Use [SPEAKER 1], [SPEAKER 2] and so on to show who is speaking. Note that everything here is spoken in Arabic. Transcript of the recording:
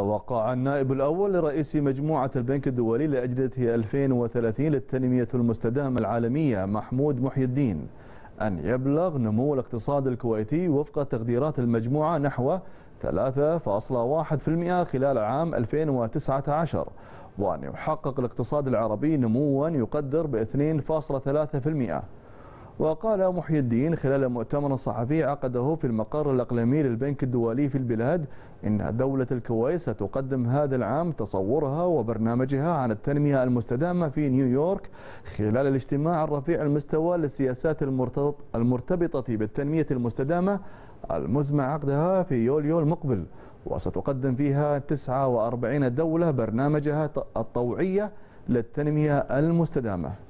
[SPEAKER 1] وقع النائب الأول لرئيس مجموعة البنك الدولي لأجندة 2030 للتنمية المستدامة العالمية محمود محي الدين أن يبلغ نمو الاقتصاد الكويتي وفق تقديرات المجموعة نحو 3.1% خلال عام 2019 وأن يحقق الاقتصاد العربي نموا يقدر ب 2.3% وقال محي الدين خلال مؤتمر صحفي عقده في المقر الأقليمي للبنك الدولي في البلاد إن دولة الكويت ستقدم هذا العام تصورها وبرنامجها عن التنمية المستدامة في نيويورك خلال الاجتماع الرفيع المستوى للسياسات المرتبطة بالتنمية المستدامة المزمع عقدها في يوليو المقبل وستقدم فيها 49 دولة برنامجها الطوعية للتنمية المستدامة